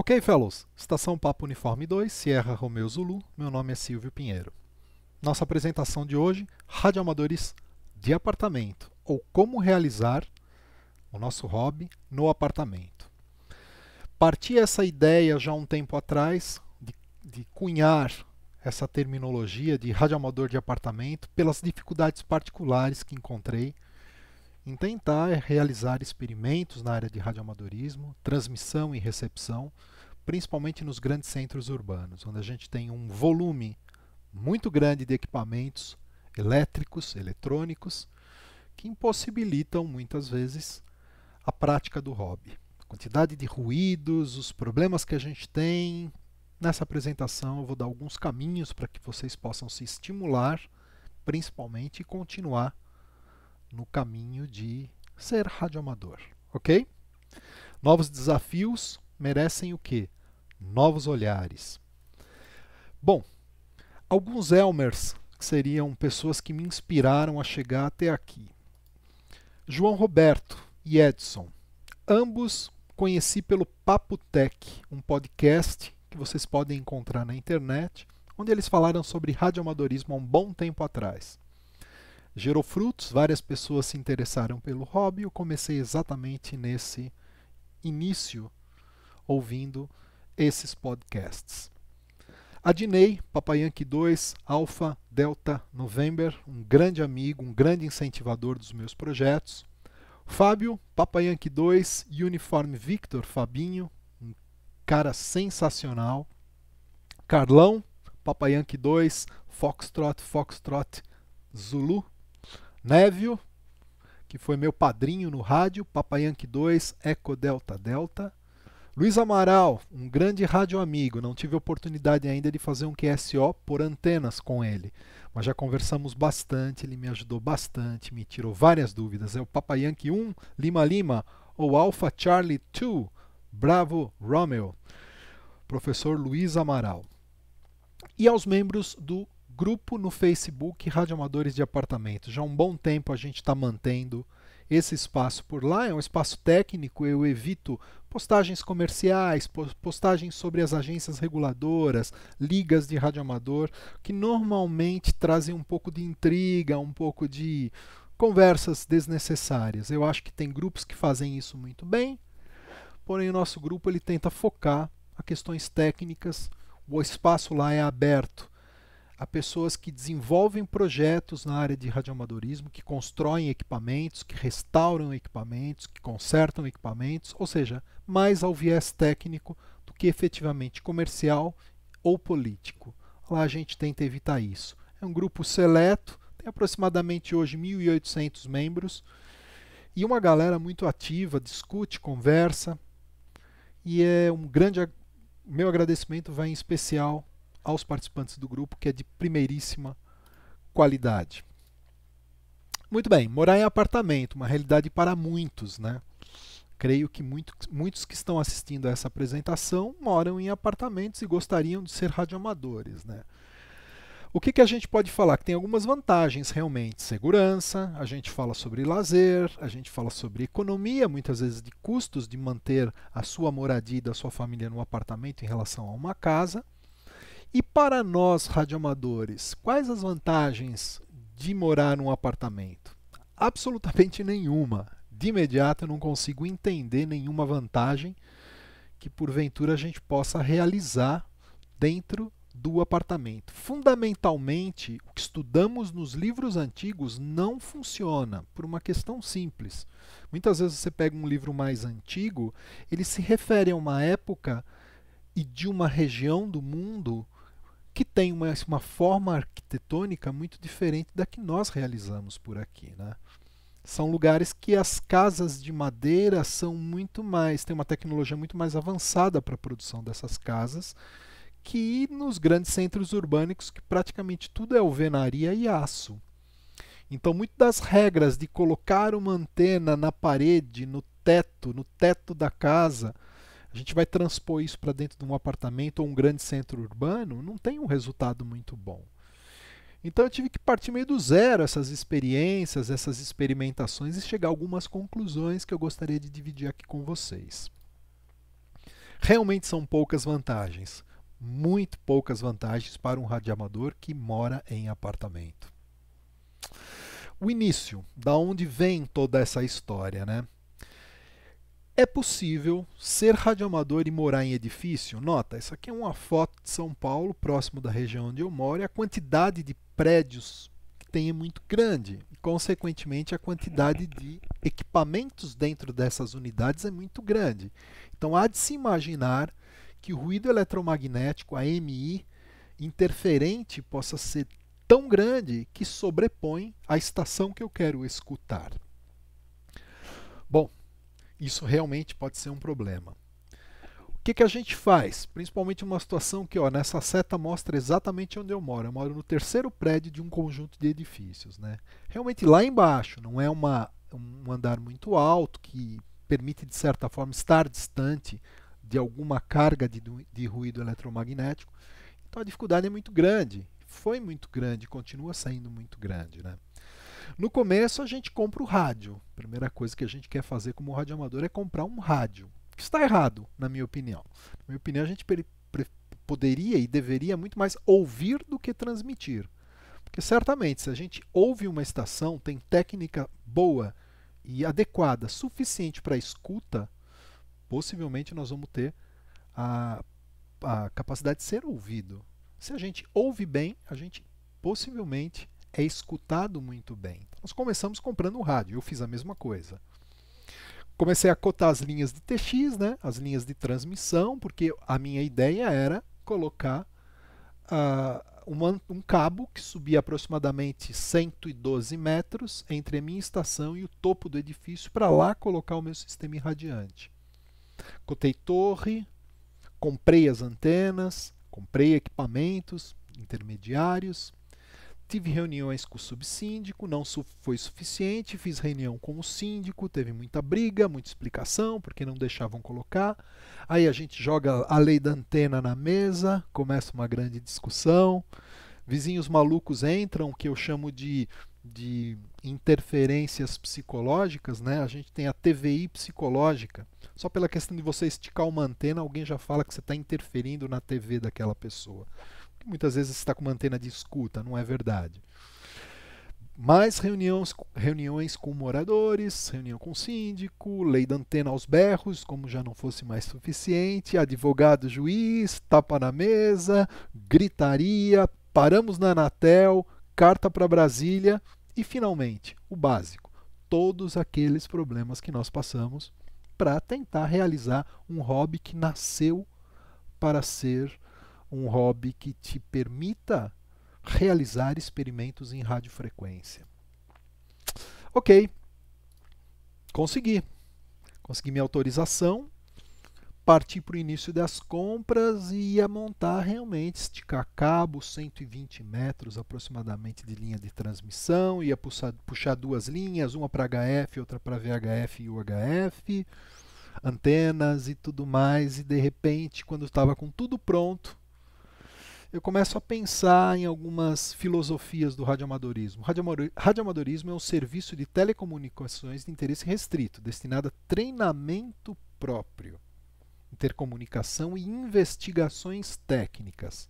Ok, fellows. Estação Papo Uniforme 2, Sierra Romeo Zulu. Meu nome é Silvio Pinheiro. Nossa apresentação de hoje, radioamadores de apartamento, ou como realizar o nosso hobby no apartamento. Parti essa ideia já um tempo atrás de, de cunhar essa terminologia de radioamador de apartamento pelas dificuldades particulares que encontrei em tentar realizar experimentos na área de radioamadorismo, transmissão e recepção, principalmente nos grandes centros urbanos, onde a gente tem um volume muito grande de equipamentos elétricos, eletrônicos, que impossibilitam muitas vezes a prática do hobby. A quantidade de ruídos, os problemas que a gente tem. Nessa apresentação eu vou dar alguns caminhos para que vocês possam se estimular, principalmente, e continuar no caminho de ser radioamador, ok? Novos desafios merecem o quê? Novos olhares. Bom, alguns Elmers que seriam pessoas que me inspiraram a chegar até aqui. João Roberto e Edson, ambos conheci pelo Papo Tech, um podcast que vocês podem encontrar na internet, onde eles falaram sobre radioamadorismo há um bom tempo atrás gerou frutos, várias pessoas se interessaram pelo hobby. Eu comecei exatamente nesse início ouvindo esses podcasts. Adinei, Papai Yankee 2, Alpha, Delta, November, um grande amigo, um grande incentivador dos meus projetos. Fábio, Papai Yankee 2, Uniforme Victor, Fabinho, um cara sensacional. Carlão, Papai Yankee 2, Foxtrot, Foxtrot, Zulu, Névio, que foi meu padrinho no rádio, Papai Yankee 2, Eco Delta Delta. Luiz Amaral, um grande rádio amigo, não tive oportunidade ainda de fazer um QSO por antenas com ele, mas já conversamos bastante, ele me ajudou bastante, me tirou várias dúvidas. É o Papai Yankee 1, Lima Lima, ou Alpha Charlie 2, Bravo Romeo. Professor Luiz Amaral. E aos membros do grupo no Facebook Rádio Amadores de Apartamentos. Já há um bom tempo a gente está mantendo esse espaço por lá. É um espaço técnico, eu evito postagens comerciais, postagens sobre as agências reguladoras, ligas de amador, que normalmente trazem um pouco de intriga, um pouco de conversas desnecessárias. Eu acho que tem grupos que fazem isso muito bem, porém o nosso grupo ele tenta focar a questões técnicas. O espaço lá é aberto a pessoas que desenvolvem projetos na área de radioamadorismo, que constroem equipamentos, que restauram equipamentos, que consertam equipamentos, ou seja, mais ao viés técnico do que efetivamente comercial ou político. Lá a gente tenta evitar isso. É um grupo seleto, tem aproximadamente hoje 1.800 membros e uma galera muito ativa, discute, conversa. E é um grande meu agradecimento vai em especial aos participantes do grupo, que é de primeiríssima qualidade. Muito bem, morar em apartamento, uma realidade para muitos, né? Creio que muito, muitos que estão assistindo a essa apresentação moram em apartamentos e gostariam de ser radioamadores, né? O que, que a gente pode falar? Que tem algumas vantagens realmente. Segurança, a gente fala sobre lazer, a gente fala sobre economia, muitas vezes de custos de manter a sua moradia e da sua família num apartamento em relação a uma casa. E para nós radioamadores, quais as vantagens de morar num apartamento? Absolutamente nenhuma. De imediato eu não consigo entender nenhuma vantagem que porventura a gente possa realizar dentro do apartamento. Fundamentalmente, o que estudamos nos livros antigos não funciona por uma questão simples. Muitas vezes você pega um livro mais antigo, ele se refere a uma época e de uma região do mundo que tem uma, uma forma arquitetônica muito diferente da que nós realizamos por aqui. Né? São lugares que as casas de madeira são muito mais, tem uma tecnologia muito mais avançada para a produção dessas casas que nos grandes centros urbânicos, que praticamente tudo é alvenaria e aço. Então, muitas das regras de colocar uma antena na parede, no teto, no teto da casa, a gente vai transpor isso para dentro de um apartamento ou um grande centro urbano, não tem um resultado muito bom. Então eu tive que partir meio do zero essas experiências, essas experimentações e chegar a algumas conclusões que eu gostaria de dividir aqui com vocês. Realmente são poucas vantagens, muito poucas vantagens para um radioamador que mora em apartamento. O início, da onde vem toda essa história, né? É possível ser radioamador e morar em edifício? Nota, isso aqui é uma foto de São Paulo, próximo da região onde eu moro, e a quantidade de prédios que tem é muito grande. E, consequentemente, a quantidade de equipamentos dentro dessas unidades é muito grande. Então, há de se imaginar que o ruído eletromagnético, a MI, interferente, possa ser tão grande que sobrepõe a estação que eu quero escutar. Bom, isso realmente pode ser um problema. O que, que a gente faz? Principalmente uma situação que ó, nessa seta mostra exatamente onde eu moro. Eu moro no terceiro prédio de um conjunto de edifícios. Né? Realmente lá embaixo, não é uma, um andar muito alto que permite, de certa forma, estar distante de alguma carga de, de ruído eletromagnético. Então a dificuldade é muito grande. Foi muito grande, continua saindo muito grande. Né? No começo a gente compra o rádio. A primeira coisa que a gente quer fazer como radioamador é comprar um rádio. Que está errado, na minha opinião. Na minha opinião, a gente poderia e deveria muito mais ouvir do que transmitir. Porque certamente, se a gente ouve uma estação, tem técnica boa e adequada, suficiente para escuta, possivelmente nós vamos ter a, a capacidade de ser ouvido. Se a gente ouve bem, a gente possivelmente é escutado muito bem. Então, nós começamos comprando o rádio, eu fiz a mesma coisa. Comecei a cotar as linhas de TX, né, as linhas de transmissão, porque a minha ideia era colocar uh, uma, um cabo que subia aproximadamente 112 metros entre a minha estação e o topo do edifício para lá colocar o meu sistema irradiante. Cotei torre, comprei as antenas, comprei equipamentos intermediários, Tive reuniões com o subsíndico, não su foi suficiente, fiz reunião com o síndico, teve muita briga, muita explicação, porque não deixavam colocar. Aí a gente joga a lei da antena na mesa, começa uma grande discussão. Vizinhos malucos entram, que eu chamo de, de interferências psicológicas, né? A gente tem a TVI psicológica. Só pela questão de você esticar uma antena, alguém já fala que você está interferindo na TV daquela pessoa. Muitas vezes está com uma antena de escuta, não é verdade. Mais reuniões, reuniões com moradores, reunião com síndico, lei da antena aos berros, como já não fosse mais suficiente, advogado, juiz, tapa na mesa, gritaria, paramos na Anatel, carta para Brasília e, finalmente, o básico: todos aqueles problemas que nós passamos para tentar realizar um hobby que nasceu para ser um hobby que te permita realizar experimentos em radiofrequência. Ok, consegui. Consegui minha autorização, parti para o início das compras e ia montar realmente, esticar cabo, 120 metros aproximadamente de linha de transmissão, ia puxar, puxar duas linhas, uma para HF, outra para VHF e UHF, antenas e tudo mais, e de repente, quando estava com tudo pronto, eu começo a pensar em algumas filosofias do radioamadorismo. Radioamadorismo é um serviço de telecomunicações de interesse restrito, destinado a treinamento próprio, intercomunicação e investigações técnicas.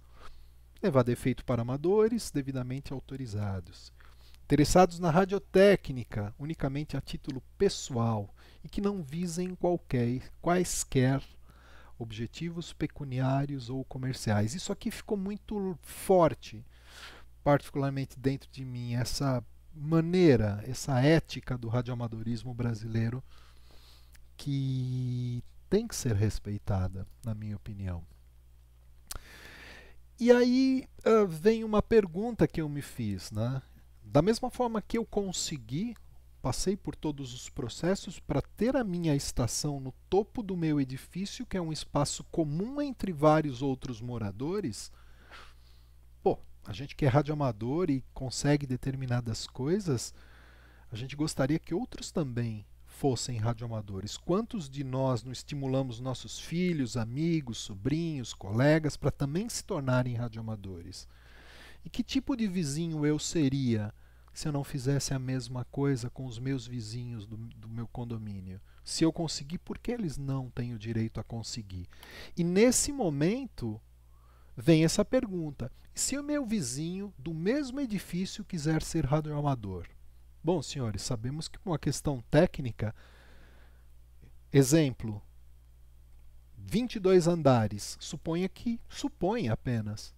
Levado a efeito para amadores devidamente autorizados. Interessados na radiotécnica, unicamente a título pessoal, e que não visem qualquer, quaisquer objetivos pecuniários ou comerciais. Isso aqui ficou muito forte, particularmente dentro de mim, essa maneira, essa ética do radioamadorismo brasileiro que tem que ser respeitada, na minha opinião. E aí uh, vem uma pergunta que eu me fiz, né? Da mesma forma que eu consegui Passei por todos os processos para ter a minha estação no topo do meu edifício, que é um espaço comum entre vários outros moradores. Pô, a gente que é radioamador e consegue determinadas coisas, a gente gostaria que outros também fossem radioamadores. Quantos de nós não estimulamos nossos filhos, amigos, sobrinhos, colegas para também se tornarem radioamadores? E que tipo de vizinho eu seria? se eu não fizesse a mesma coisa com os meus vizinhos do, do meu condomínio? Se eu conseguir, por que eles não têm o direito a conseguir? E nesse momento vem essa pergunta: se o meu vizinho do mesmo edifício quiser ser radioamador? Bom, senhores, sabemos que uma questão técnica, exemplo, 22 andares, suponha que, suponha apenas,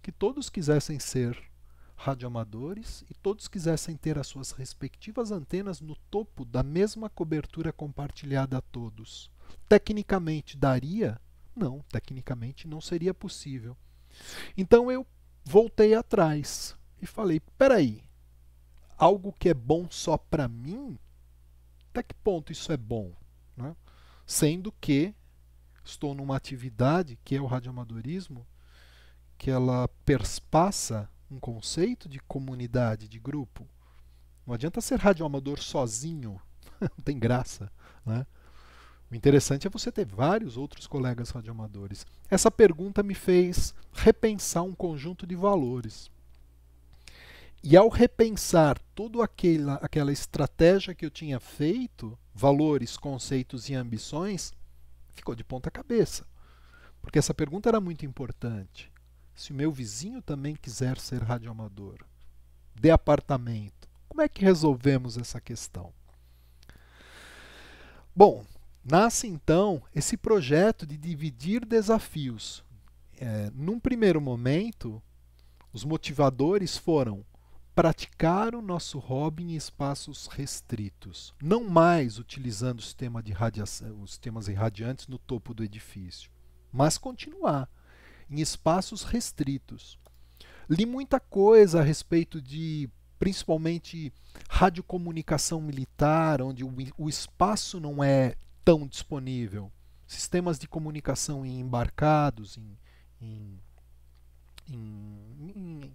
que todos quisessem ser radioamadores e todos quisessem ter as suas respectivas antenas no topo da mesma cobertura compartilhada a todos. Tecnicamente daria? Não, tecnicamente não seria possível. Então eu voltei atrás e falei: peraí, algo que é bom só para mim? Até que ponto isso é bom? Né? Sendo que estou numa atividade que é o radioamadorismo, que ela perspassa um conceito de comunidade, de grupo. Não adianta ser radioamador sozinho, não tem graça. Né? O interessante é você ter vários outros colegas radioamadores. Essa pergunta me fez repensar um conjunto de valores. E ao repensar toda aquela, aquela estratégia que eu tinha feito, valores, conceitos e ambições, ficou de ponta cabeça. Porque essa pergunta era muito importante. Se o meu vizinho também quiser ser radioamador de apartamento, como é que resolvemos essa questão? Bom, nasce então esse projeto de dividir desafios. É, num primeiro momento, os motivadores foram praticar o nosso hobby em espaços restritos, não mais utilizando o sistema de radiação, os sistemas irradiantes no topo do edifício, mas continuar em espaços restritos. Li muita coisa a respeito de, principalmente, radiocomunicação militar, onde o, o espaço não é tão disponível. Sistemas de comunicação em embarcados, em, em, em, em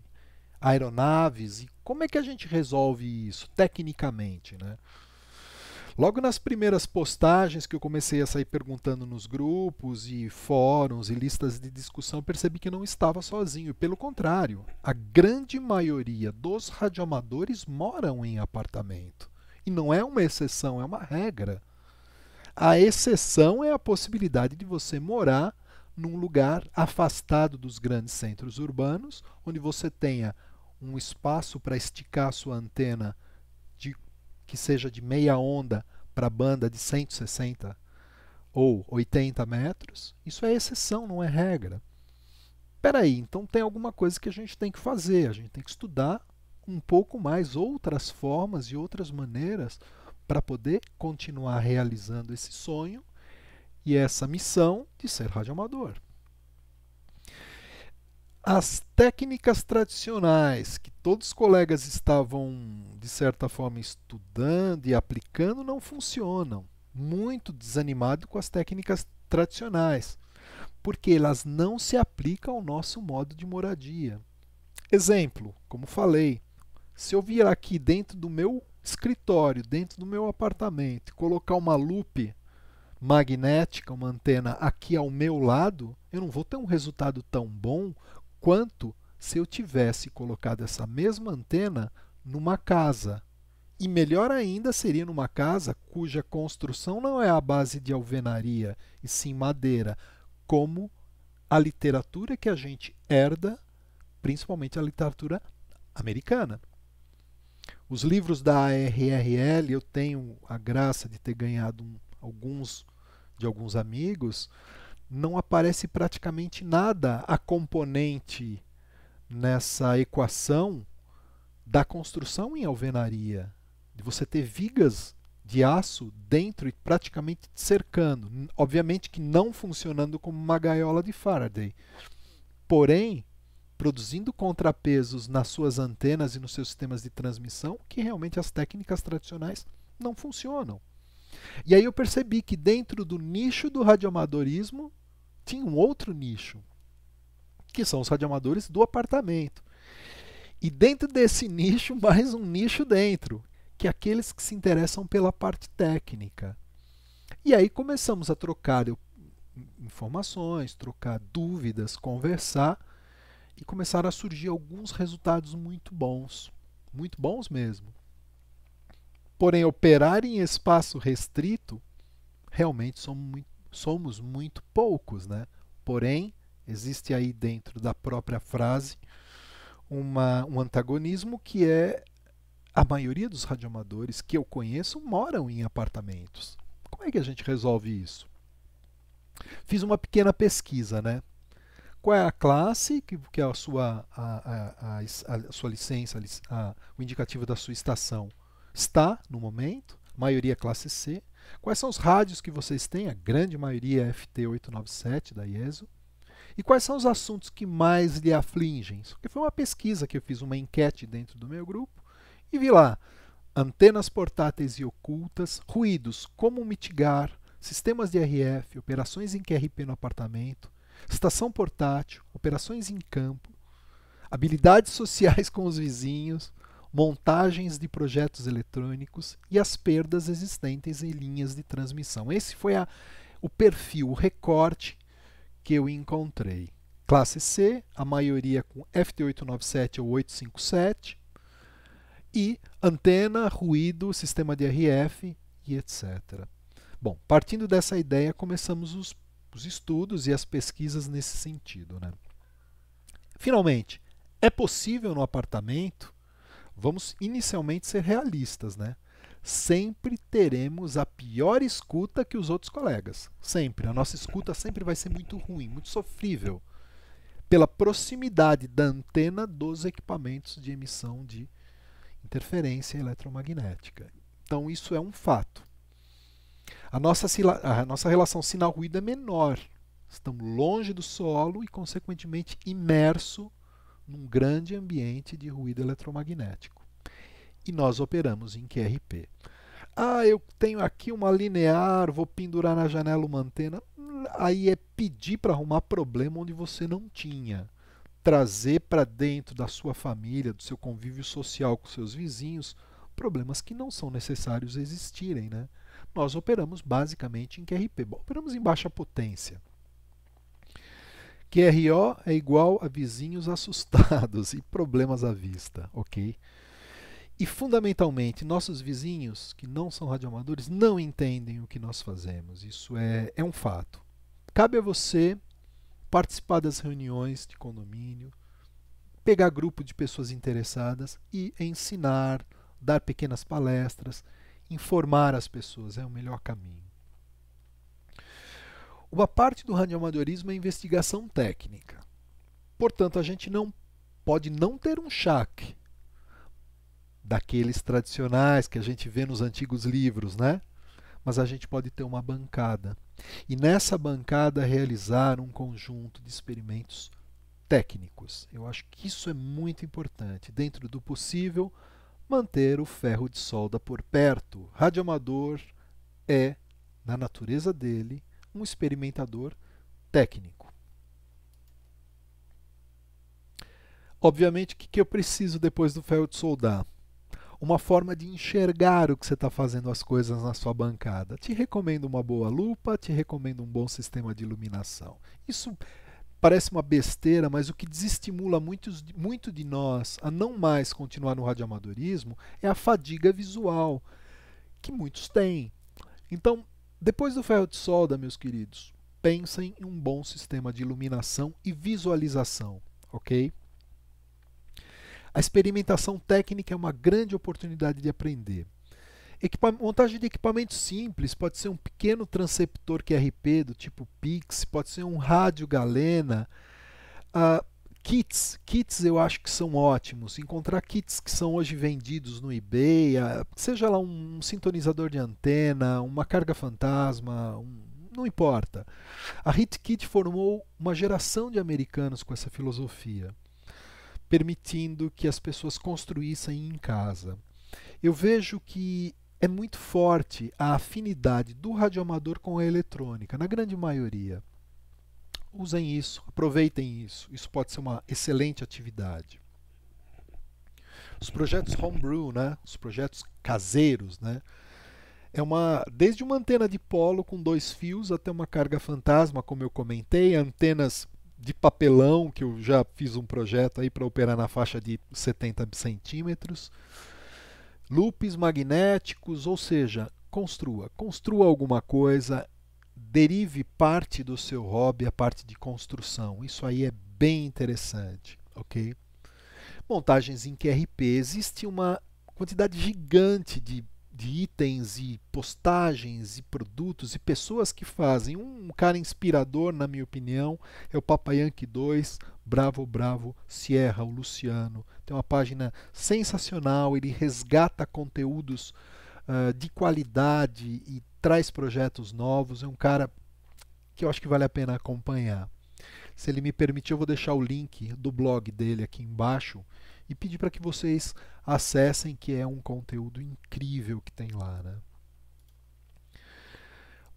aeronaves, e como é que a gente resolve isso tecnicamente, né? Logo nas primeiras postagens que eu comecei a sair perguntando nos grupos e fóruns e listas de discussão, percebi que não estava sozinho. Pelo contrário, a grande maioria dos radioamadores moram em apartamento. E não é uma exceção, é uma regra. A exceção é a possibilidade de você morar num lugar afastado dos grandes centros urbanos, onde você tenha um espaço para esticar sua antena que seja de meia onda para a banda de 160 ou 80 metros, isso é exceção, não é regra. Peraí, então tem alguma coisa que a gente tem que fazer, a gente tem que estudar um pouco mais outras formas e outras maneiras para poder continuar realizando esse sonho e essa missão de ser radioamador as técnicas tradicionais que todos os colegas estavam, de certa forma, estudando e aplicando não funcionam. Muito desanimado com as técnicas tradicionais, porque elas não se aplicam ao nosso modo de moradia. Exemplo, como falei, se eu vir aqui dentro do meu escritório, dentro do meu apartamento, e colocar uma lupe magnética, uma antena aqui ao meu lado, eu não vou ter um resultado tão bom quanto se eu tivesse colocado essa mesma antena numa casa. E melhor ainda seria numa casa cuja construção não é à base de alvenaria, e sim madeira, como a literatura que a gente herda, principalmente a literatura americana. Os livros da ARRL, eu tenho a graça de ter ganhado um, alguns de alguns amigos, não aparece praticamente nada a componente nessa equação da construção em alvenaria, de você ter vigas de aço dentro e praticamente cercando, obviamente que não funcionando como uma gaiola de Faraday. Porém, produzindo contrapesos nas suas antenas e nos seus sistemas de transmissão, que realmente as técnicas tradicionais não funcionam. E aí eu percebi que dentro do nicho do radioamadorismo tinha um outro nicho, que são os radioamadores do apartamento. E dentro desse nicho, mais um nicho dentro, que é aqueles que se interessam pela parte técnica. E aí começamos a trocar informações, trocar dúvidas, conversar e começaram a surgir alguns resultados muito bons, muito bons mesmo. Porém, operar em espaço restrito, realmente somos muito somos muito poucos, né? Porém, existe aí dentro da própria frase uma, um antagonismo que é a maioria dos radioamadores que eu conheço moram em apartamentos. Como é que a gente resolve isso? Fiz uma pequena pesquisa, né? Qual é a classe, que, que é a sua, a, a, a, a sua licença, o indicativo da sua estação está no momento, maioria é classe C. Quais são os rádios que vocês têm? A grande maioria é FT897 da IESO. E quais são os assuntos que mais lhe afligem? Porque foi uma pesquisa que eu fiz uma enquete dentro do meu grupo e vi lá antenas portáteis e ocultas, ruídos, como mitigar, sistemas de RF, operações em QRP no apartamento, estação portátil, operações em campo, habilidades sociais com os vizinhos, montagens de projetos eletrônicos e as perdas existentes em linhas de transmissão. Esse foi a, o perfil, o recorte que eu encontrei. Classe C, a maioria com FT897 ou 857, e antena, ruído, sistema de RF e etc. Bom, partindo dessa ideia, começamos os, os estudos e as pesquisas nesse sentido. Né? Finalmente, é possível no apartamento Vamos inicialmente ser realistas, né? Sempre teremos a pior escuta que os outros colegas. Sempre. A nossa escuta sempre vai ser muito ruim, muito sofrível, pela proximidade da antena dos equipamentos de emissão de interferência eletromagnética. Então, isso é um fato. A nossa, a nossa relação sinal-ruído é menor. Estamos longe do solo e, consequentemente, imerso num grande ambiente de ruído eletromagnético. E nós operamos em QRP. Ah, eu tenho aqui uma linear, vou pendurar na janela uma antena. Aí é pedir para arrumar problema onde você não tinha. Trazer para dentro da sua família, do seu convívio social com seus vizinhos, problemas que não são necessários existirem. Né? Nós operamos basicamente em QRP. operamos em baixa potência. QRO é igual a vizinhos assustados e problemas à vista, ok? E fundamentalmente, nossos vizinhos que não são radioamadores não entendem o que nós fazemos. Isso é, é um fato. Cabe a você participar das reuniões de condomínio, pegar grupo de pessoas interessadas e ensinar, dar pequenas palestras, informar as pessoas é o melhor caminho. Uma parte do radioamadorismo é investigação técnica. Portanto, a gente não pode não ter um chac daqueles tradicionais que a gente vê nos antigos livros, né? Mas a gente pode ter uma bancada. E nessa bancada realizar um conjunto de experimentos técnicos. Eu acho que isso é muito importante. Dentro do possível, manter o ferro de solda por perto. Radioamador é, na natureza dele, um experimentador técnico. Obviamente, o que, que eu preciso depois do Feld Soldar? Uma forma de enxergar o que você está fazendo as coisas na sua bancada. Te recomendo uma boa lupa, te recomendo um bom sistema de iluminação. Isso parece uma besteira, mas o que desestimula muitos, muito de nós a não mais continuar no radioamadorismo é a fadiga visual, que muitos têm. Então, depois do ferro de solda, meus queridos, pensem em um bom sistema de iluminação e visualização, ok? A experimentação técnica é uma grande oportunidade de aprender. Equipa montagem de equipamentos simples pode ser um pequeno transceptor QRP do tipo PIX, pode ser um rádio galena, uh, Kits, kits eu acho que são ótimos. Encontrar kits que são hoje vendidos no eBay, seja lá um sintonizador de antena, uma carga fantasma, um, não importa. A HitKit formou uma geração de americanos com essa filosofia, permitindo que as pessoas construíssem em casa. Eu vejo que é muito forte a afinidade do radioamador com a eletrônica, na grande maioria usem isso, aproveitem isso. Isso pode ser uma excelente atividade. Os projetos homebrew, né? Os projetos caseiros, né? É uma desde uma antena de polo com dois fios até uma carga fantasma, como eu comentei, antenas de papelão que eu já fiz um projeto aí para operar na faixa de 70 centímetros, loops magnéticos, ou seja, construa, construa alguma coisa, derive parte do seu hobby a parte de construção. Isso aí é bem interessante, ok? Montagens em QRP. Existe uma quantidade gigante de, de itens e postagens e produtos e pessoas que fazem. Um, cara inspirador, na minha opinião, é o Papa Yankee 2, Bravo Bravo Sierra, o Luciano. Tem uma página sensacional, ele resgata conteúdos ah, de qualidade e traz projetos novos. É um cara que eu acho que vale a pena acompanhar. Se ele me permitir, eu vou deixar o link do blog dele aqui embaixo e pedir para que vocês acessem, que é um conteúdo incrível que tem lá. Né?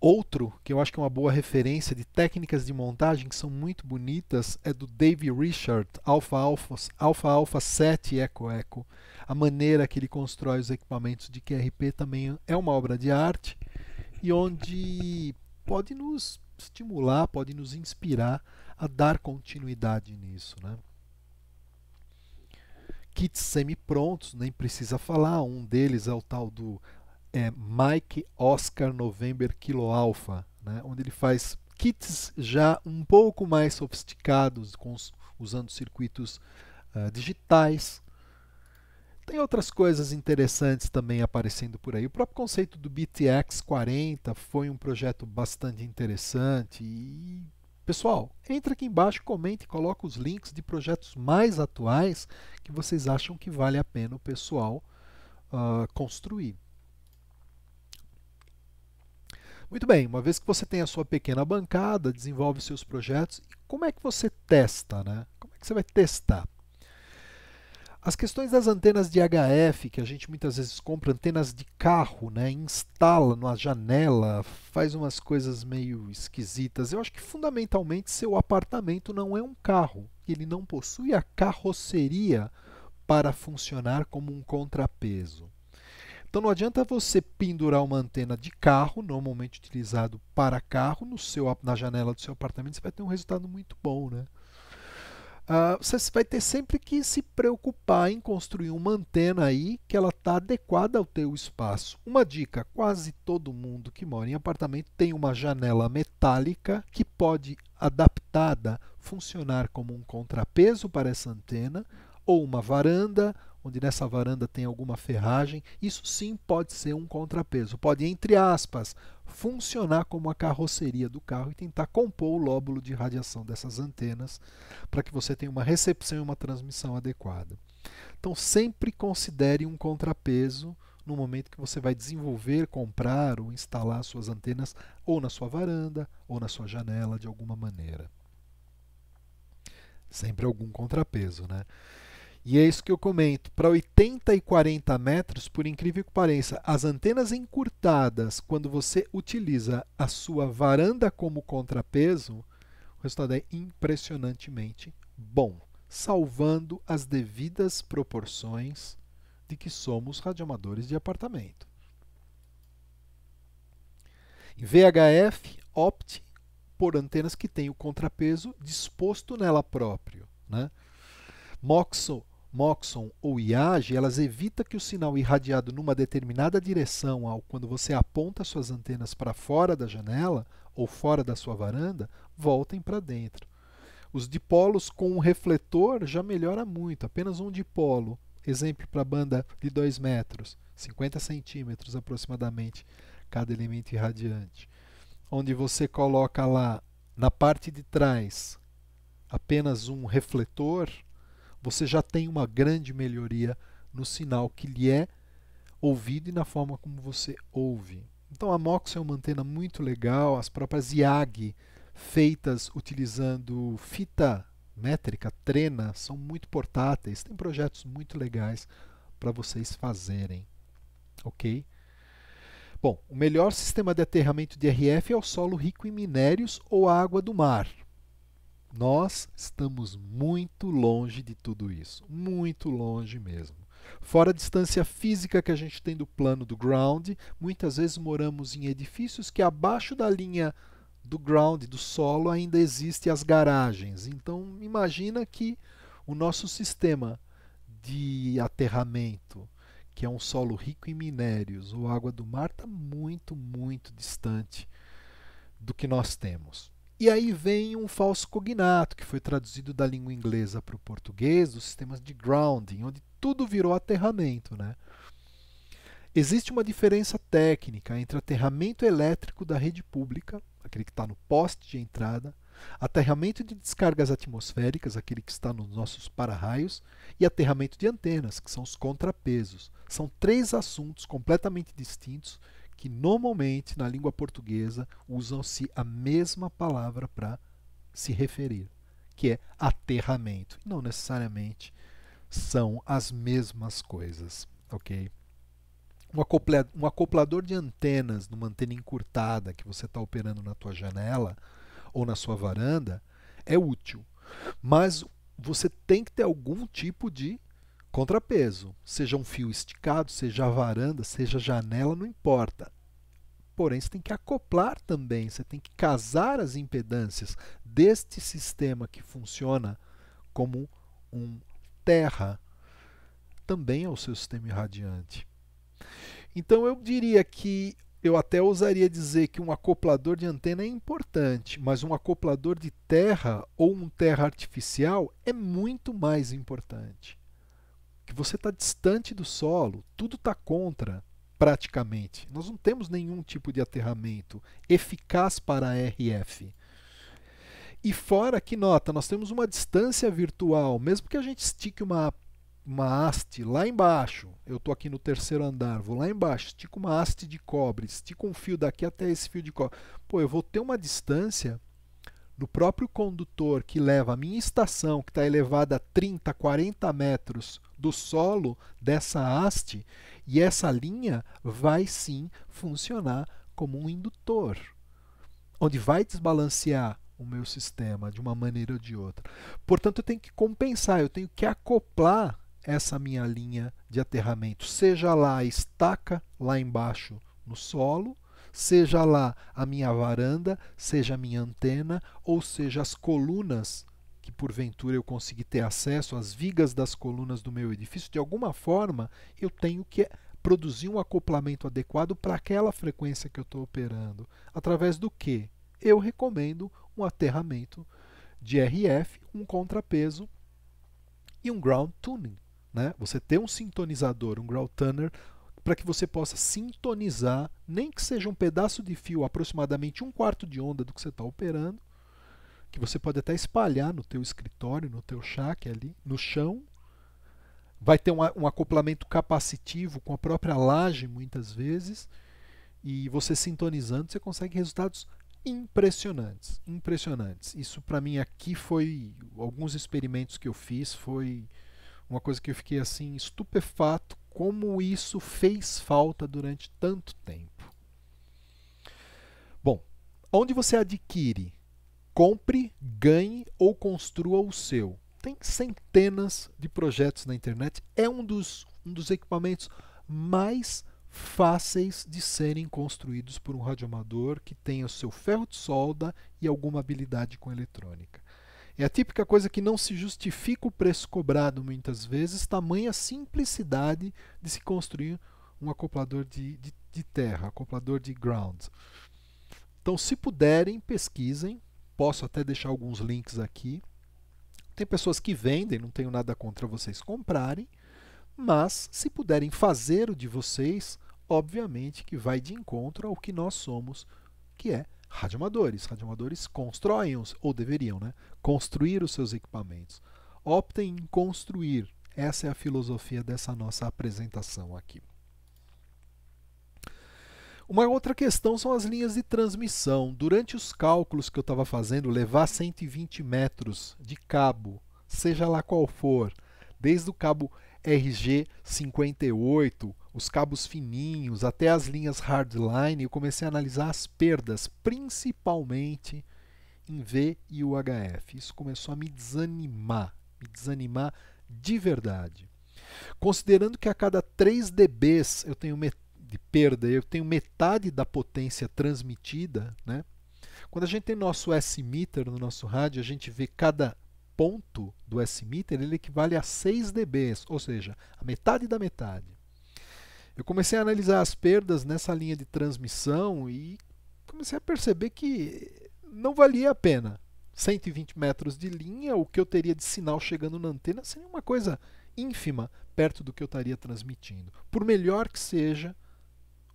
Outro que eu acho que é uma boa referência de técnicas de montagem que são muito bonitas é do Dave Richard, Alpha Alpha, Alpha, Alpha 7 Eco Eco a maneira que ele constrói os equipamentos de QRP também é uma obra de arte e onde pode nos estimular, pode nos inspirar a dar continuidade nisso. Né? Kits semi-prontos, nem precisa falar, um deles é o tal do é, Mike Oscar November Kilo Alpha, né? onde ele faz kits já um pouco mais sofisticados, com, usando circuitos uh, digitais, tem outras coisas interessantes também aparecendo por aí. O próprio conceito do BTX 40 foi um projeto bastante interessante. E, pessoal, entra aqui embaixo, comente e coloque os links de projetos mais atuais que vocês acham que vale a pena o pessoal uh, construir. Muito bem, uma vez que você tem a sua pequena bancada, desenvolve seus projetos, como é que você testa? Né? Como é que você vai testar? As questões das antenas de HF, que a gente muitas vezes compra antenas de carro, né, instala numa janela, faz umas coisas meio esquisitas. Eu acho que fundamentalmente seu apartamento não é um carro, ele não possui a carroceria para funcionar como um contrapeso. Então não adianta você pendurar uma antena de carro, normalmente utilizado para carro, no seu na janela do seu apartamento, você vai ter um resultado muito bom, né? Uh, você vai ter sempre que se preocupar em construir uma antena aí que ela está adequada ao teu espaço. Uma dica, quase todo mundo que mora em apartamento tem uma janela metálica que pode, adaptada, funcionar como um contrapeso para essa antena, ou uma varanda, onde nessa varanda tem alguma ferragem, isso sim pode ser um contrapeso. Pode, entre aspas, funcionar como a carroceria do carro e tentar compor o lóbulo de radiação dessas antenas para que você tenha uma recepção e uma transmissão adequada. Então, sempre considere um contrapeso no momento que você vai desenvolver, comprar ou instalar suas antenas ou na sua varanda ou na sua janela de alguma maneira. Sempre algum contrapeso, né? E é isso que eu comento. Para 80 e 40 metros, por incrível que pareça, as antenas encurtadas, quando você utiliza a sua varanda como contrapeso, o resultado é impressionantemente bom, salvando as devidas proporções de que somos radioamadores de apartamento. Em VHF, opte por antenas que têm o contrapeso disposto nela próprio. Né? Moxo Moxon ou IAGE, elas evitam que o sinal irradiado numa determinada direção, ao quando você aponta suas antenas para fora da janela ou fora da sua varanda, voltem para dentro. Os dipolos com um refletor já melhora muito, apenas um dipolo, exemplo para banda de 2 metros, 50 centímetros aproximadamente cada elemento irradiante, onde você coloca lá na parte de trás apenas um refletor você já tem uma grande melhoria no sinal que lhe é ouvido e na forma como você ouve. Então a MOX é uma antena muito legal, as próprias IAG feitas utilizando fita métrica, trena, são muito portáteis, tem projetos muito legais para vocês fazerem. OK? Bom, o melhor sistema de aterramento de RF é o solo rico em minérios ou água do mar. Nós estamos muito longe de tudo isso, muito longe mesmo. Fora a distância física que a gente tem do plano do ground, muitas vezes moramos em edifícios que abaixo da linha do ground, do solo, ainda existem as garagens. Então, imagina que o nosso sistema de aterramento, que é um solo rico em minérios ou água do mar, está muito, muito distante do que nós temos. E aí vem um falso cognato, que foi traduzido da língua inglesa para o português, dos sistemas de grounding, onde tudo virou aterramento. Né? Existe uma diferença técnica entre aterramento elétrico da rede pública, aquele que está no poste de entrada, aterramento de descargas atmosféricas, aquele que está nos nossos para-raios, e aterramento de antenas, que são os contrapesos. São três assuntos completamente distintos que normalmente na língua portuguesa usam-se a mesma palavra para se referir, que é aterramento. Não necessariamente são as mesmas coisas, ok? Um acoplador de antenas numa antena encurtada que você está operando na tua janela ou na sua varanda é útil, mas você tem que ter algum tipo de contrapeso, seja um fio esticado, seja a varanda, seja a janela, não importa. Porém, você tem que acoplar também, você tem que casar as impedâncias deste sistema que funciona como um terra também ao seu sistema irradiante. Então eu diria que eu até ousaria dizer que um acoplador de antena é importante, mas um acoplador de terra ou um terra artificial é muito mais importante que você está distante do solo, tudo está contra, praticamente. Nós não temos nenhum tipo de aterramento eficaz para a RF. E fora que nota, nós temos uma distância virtual, mesmo que a gente estique uma, uma haste lá embaixo, eu estou aqui no terceiro andar, vou lá embaixo, estico uma haste de cobre, estico um fio daqui até esse fio de cobre. Pô, eu vou ter uma distância do próprio condutor que leva a minha estação, que está elevada a 30, 40 metros do solo dessa haste, e essa linha vai sim funcionar como um indutor, onde vai desbalancear o meu sistema de uma maneira ou de outra. Portanto, eu tenho que compensar, eu tenho que acoplar essa minha linha de aterramento, seja lá a estaca lá embaixo no solo, seja lá a minha varanda, seja a minha antena, ou seja as colunas que porventura eu consegui ter acesso às vigas das colunas do meu edifício, de alguma forma eu tenho que produzir um acoplamento adequado para aquela frequência que eu estou operando. Através do que? Eu recomendo um aterramento de RF, um contrapeso e um ground tuning. Né? Você ter um sintonizador, um ground tuner, para que você possa sintonizar, nem que seja um pedaço de fio, aproximadamente um quarto de onda do que você está operando, que você pode até espalhar no teu escritório, no teu chac ali, no chão. Vai ter um, um acoplamento capacitivo com a própria laje, muitas vezes, e você sintonizando, você consegue resultados impressionantes, impressionantes. Isso para mim aqui foi alguns experimentos que eu fiz, foi uma coisa que eu fiquei assim estupefato como isso fez falta durante tanto tempo. Bom, onde você adquire, compre, ganhe ou construa o seu. Tem centenas de projetos na internet. É um dos, um dos equipamentos mais fáceis de serem construídos por um radioamador que tenha o seu ferro de solda e alguma habilidade com eletrônica. É a típica coisa que não se justifica o preço cobrado muitas vezes, tamanha simplicidade de se construir um acoplador de, de, de terra, acoplador de ground. Então, se puderem, pesquisem. Posso até deixar alguns links aqui. Tem pessoas que vendem, não tenho nada contra vocês comprarem, mas se puderem fazer o de vocês, obviamente que vai de encontro ao que nós somos, que é radioamadores. Radioamadores constroem os, ou deveriam, né? Construir os seus equipamentos. Optem em construir. Essa é a filosofia dessa nossa apresentação aqui. Uma outra questão são as linhas de transmissão. Durante os cálculos que eu estava fazendo, levar 120 metros de cabo, seja lá qual for, desde o cabo RG58 os cabos fininhos, até as linhas hardline, eu comecei a analisar as perdas, principalmente em V e UHF. Isso começou a me desanimar, me desanimar de verdade. Considerando que a cada 3 dB eu tenho de perda, eu tenho metade da potência transmitida, né? Quando a gente tem nosso S-meter no nosso rádio, a gente vê cada ponto do S-meter, ele equivale a 6 dB, ou seja, a metade da metade. Eu comecei a analisar as perdas nessa linha de transmissão e comecei a perceber que não valia a pena. 120 metros de linha, o que eu teria de sinal chegando na antena seria uma coisa ínfima perto do que eu estaria transmitindo. Por melhor que seja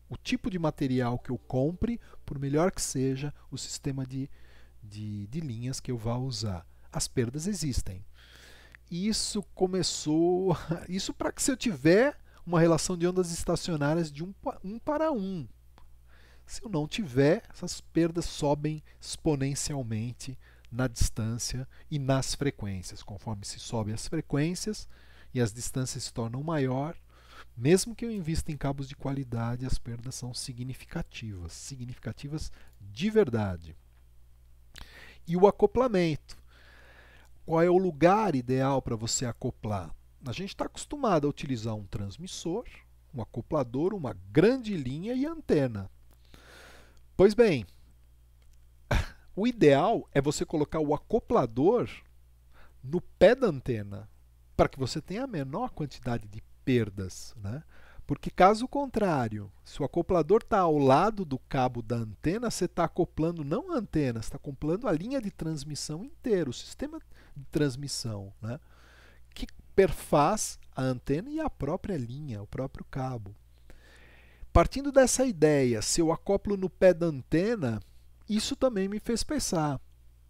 o tipo de material que eu compre, por melhor que seja o sistema de, de, de linhas que eu vá usar, as perdas existem. Isso começou. Isso para que se eu tiver uma relação de ondas estacionárias de 1 um, um para 1. Um. Se eu não tiver, essas perdas sobem exponencialmente na distância e nas frequências. Conforme se sobem as frequências e as distâncias se tornam maior, mesmo que eu invista em cabos de qualidade, as perdas são significativas, significativas de verdade. E o acoplamento. Qual é o lugar ideal para você acoplar? a gente está acostumado a utilizar um transmissor, um acoplador, uma grande linha e antena. Pois bem, o ideal é você colocar o acoplador no pé da antena, para que você tenha a menor quantidade de perdas. Né? Porque, caso contrário, se o acoplador está ao lado do cabo da antena, você está acoplando não a antena, você está acoplando a linha de transmissão inteira, o sistema de transmissão. Né? perfaz, a antena e a própria linha, o próprio cabo. Partindo dessa ideia, se eu acoplo no pé da antena, isso também me fez pensar.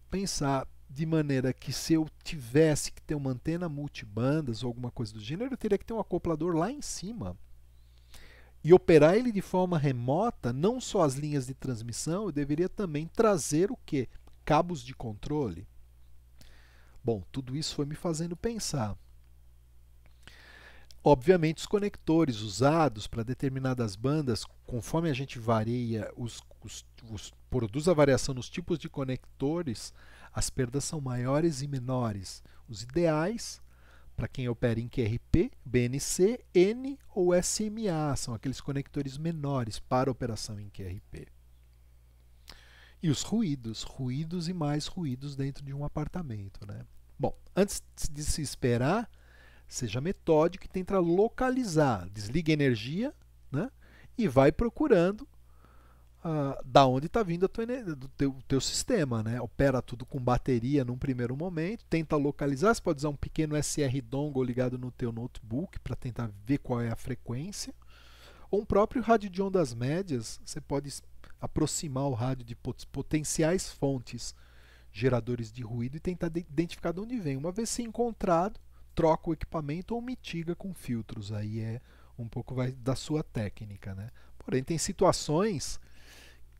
Pensar de maneira que se eu tivesse que ter uma antena multibandas ou alguma coisa do gênero, eu teria que ter um acoplador lá em cima. E operar ele de forma remota, não só as linhas de transmissão, eu deveria também trazer o que? Cabos de controle. Bom, tudo isso foi me fazendo pensar. Obviamente, os conectores usados para determinadas bandas, conforme a gente varia, os, os, os, produz a variação nos tipos de conectores, as perdas são maiores e menores. Os ideais, para quem opera em QRP, BNC, N ou SMA, são aqueles conectores menores para operação em QRP. E os ruídos, ruídos e mais ruídos dentro de um apartamento. Né? Bom, antes de se esperar Seja metódico e tenta localizar. Desliga a energia né? e vai procurando ah, da onde está vindo a tua, do teu, teu sistema. Né? Opera tudo com bateria num primeiro momento, tenta localizar. Você pode usar um pequeno SR-dongle ligado no teu notebook para tentar ver qual é a frequência. Ou um próprio rádio de ondas médias, você pode aproximar o rádio de potenciais fontes geradores de ruído e tentar identificar de onde vem. Uma vez se encontrado, troca o equipamento ou mitiga com filtros. Aí é um pouco vai da sua técnica, né? Porém, tem situações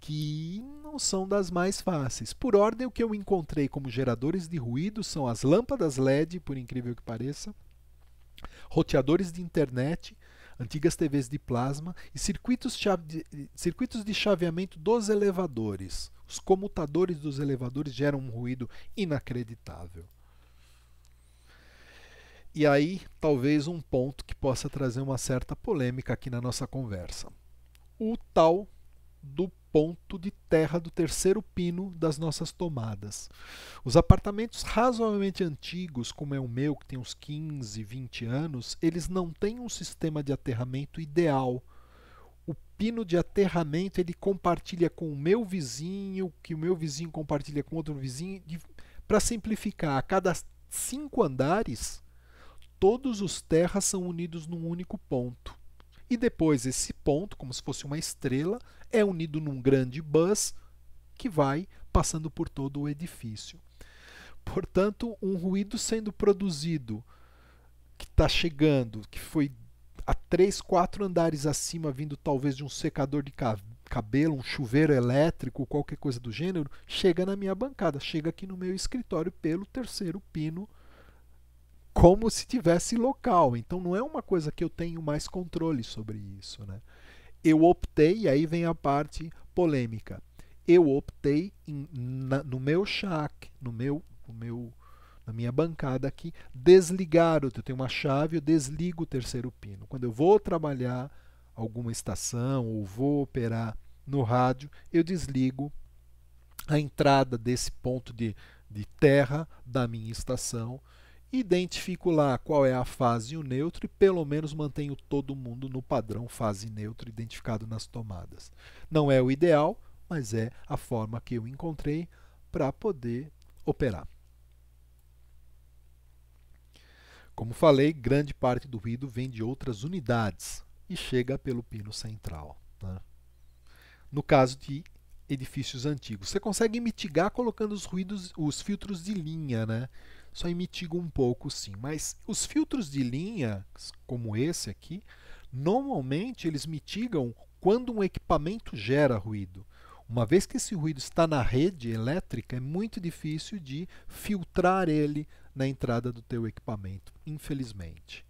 que não são das mais fáceis. Por ordem, o que eu encontrei como geradores de ruído são as lâmpadas LED, por incrível que pareça, roteadores de internet, antigas TVs de plasma e circuitos, chave, circuitos de chaveamento dos elevadores. Os comutadores dos elevadores geram um ruído inacreditável. E aí, talvez um ponto que possa trazer uma certa polêmica aqui na nossa conversa. O tal do ponto de terra do terceiro pino das nossas tomadas. Os apartamentos razoavelmente antigos, como é o meu, que tem uns 15, 20 anos, eles não têm um sistema de aterramento ideal. O pino de aterramento ele compartilha com o meu vizinho, que o meu vizinho compartilha com outro vizinho. Para simplificar, a cada cinco andares, todos os terras são unidos num único ponto. E depois esse ponto, como se fosse uma estrela, é unido num grande bus que vai passando por todo o edifício. Portanto, um ruído sendo produzido que está chegando, que foi a três, quatro andares acima, vindo talvez de um secador de cabelo, um chuveiro elétrico, qualquer coisa do gênero, chega na minha bancada, chega aqui no meu escritório pelo terceiro pino como se tivesse local. Então não é uma coisa que eu tenho mais controle sobre isso, né? Eu optei, e aí vem a parte polêmica. Eu optei em, na, no meu chakra, no meu, no meu, na minha bancada aqui, desligar. Eu tenho uma chave, eu desligo o terceiro pino. Quando eu vou trabalhar alguma estação ou vou operar no rádio, eu desligo a entrada desse ponto de, de terra da minha estação identifico lá qual é a fase e o neutro e pelo menos mantenho todo mundo no padrão fase neutro identificado nas tomadas. Não é o ideal, mas é a forma que eu encontrei para poder operar. Como falei, grande parte do ruído vem de outras unidades e chega pelo pino central. Né? No caso de edifícios antigos, você consegue mitigar colocando os ruídos, os filtros de linha, né? Só mitiga um pouco, sim. Mas os filtros de linha, como esse aqui, normalmente eles mitigam quando um equipamento gera ruído. Uma vez que esse ruído está na rede elétrica, é muito difícil de filtrar ele na entrada do teu equipamento, infelizmente.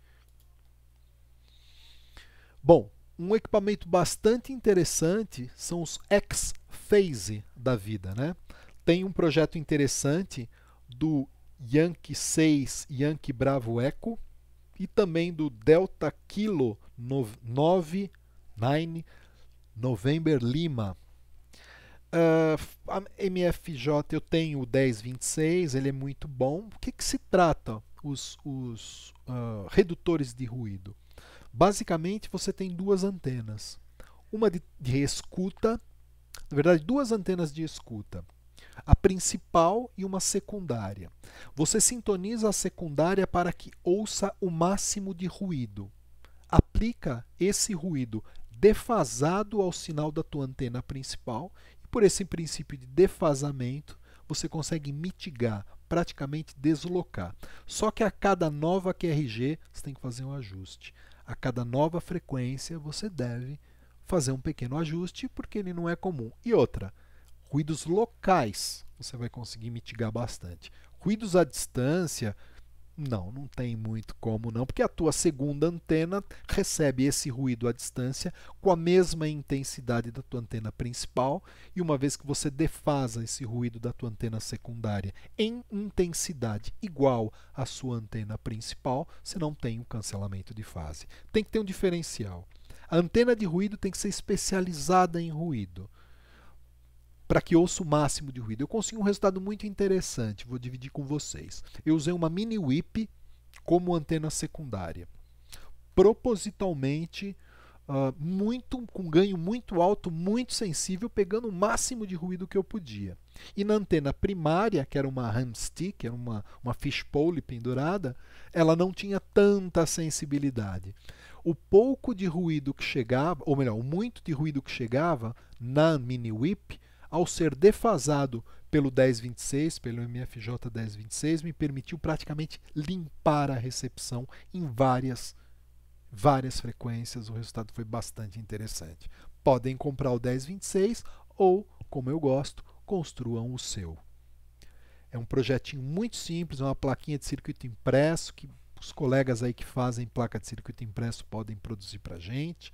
Bom, um equipamento bastante interessante são os X-Phase da vida, né? Tem um projeto interessante do Yankee 6, Yankee Bravo Echo e também do Delta Kilo 9, 9 November Lima. Uh, ah, MFJ eu tenho o 1026, ele é muito bom. O que, que se trata os, os uh, redutores de ruído? Basicamente você tem duas antenas, uma de, de escuta, na verdade duas antenas de escuta a principal e uma secundária. Você sintoniza a secundária para que ouça o máximo de ruído. Aplica esse ruído defasado ao sinal da tua antena principal e por esse princípio de defasamento você consegue mitigar, praticamente deslocar. Só que a cada nova QRG você tem que fazer um ajuste. A cada nova frequência você deve fazer um pequeno ajuste porque ele não é comum. E outra, Ruídos locais você vai conseguir mitigar bastante. Ruídos à distância, não, não tem muito como não, porque a tua segunda antena recebe esse ruído à distância com a mesma intensidade da tua antena principal, e uma vez que você defasa esse ruído da tua antena secundária em intensidade igual à sua antena principal, você não tem o um cancelamento de fase. Tem que ter um diferencial. A antena de ruído tem que ser especializada em ruído para que ouça o máximo de ruído. Eu consegui um resultado muito interessante, vou dividir com vocês. Eu usei uma mini whip como antena secundária, propositalmente uh, muito com ganho muito alto, muito sensível, pegando o máximo de ruído que eu podia. E na antena primária, que era uma hamstick, era uma, uma fishpole pendurada, ela não tinha tanta sensibilidade o pouco de ruído que chegava, ou melhor, o muito de ruído que chegava na mini whip, ao ser defasado pelo 1026, pelo MFJ 1026, me permitiu praticamente limpar a recepção em várias várias frequências. O resultado foi bastante interessante. Podem comprar o 1026 ou, como eu gosto, construam o seu. É um projetinho muito simples, é uma plaquinha de circuito impresso que os colegas aí que fazem placa de circuito impresso podem produzir para a gente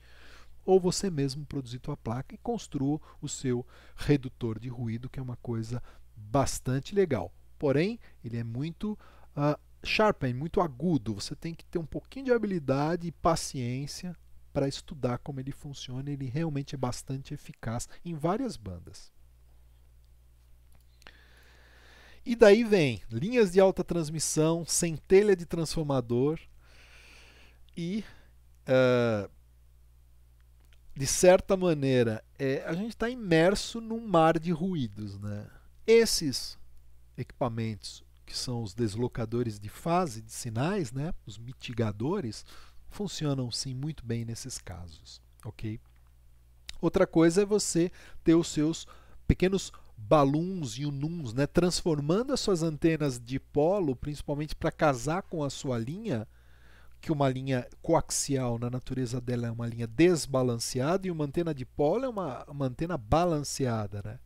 ou você mesmo produzir tua placa e construa o seu redutor de ruído, que é uma coisa bastante legal. Porém, ele é muito uh, é muito agudo. Você tem que ter um pouquinho de habilidade e paciência para estudar como ele funciona. Ele realmente é bastante eficaz em várias bandas. E daí vem linhas de alta transmissão, centelha de transformador e uh, de certa maneira, é, a gente está imerso num mar de ruídos. Né? Esses equipamentos, que são os deslocadores de fase de sinais, né? os mitigadores, funcionam sim muito bem nesses casos. ok? Outra coisa é você ter os seus pequenos baluns e ununs, né, transformando as suas antenas de polo, principalmente para casar com a sua linha, que uma linha coaxial na natureza dela é uma linha desbalanceada e uma antena dipolo é uma, uma antena balanceada. Né?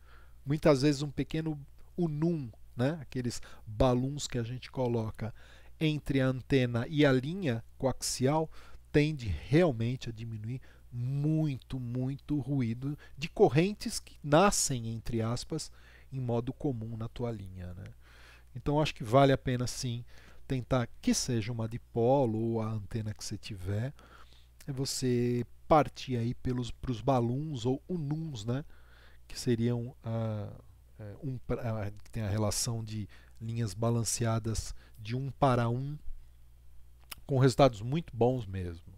Muitas vezes um pequeno unum, né? aqueles baluns que a gente coloca entre a antena e a linha coaxial, tende realmente a diminuir muito, muito ruído de correntes que nascem, entre aspas, em modo comum na tua linha. Né? Então acho que vale a pena sim tentar que seja uma dipolo ou a antena que você tiver, é você partir aí pelos para os baluns ou ununs, né? Que seriam a, ah, é, um, ah, que tem a relação de linhas balanceadas de um para um, com resultados muito bons mesmo.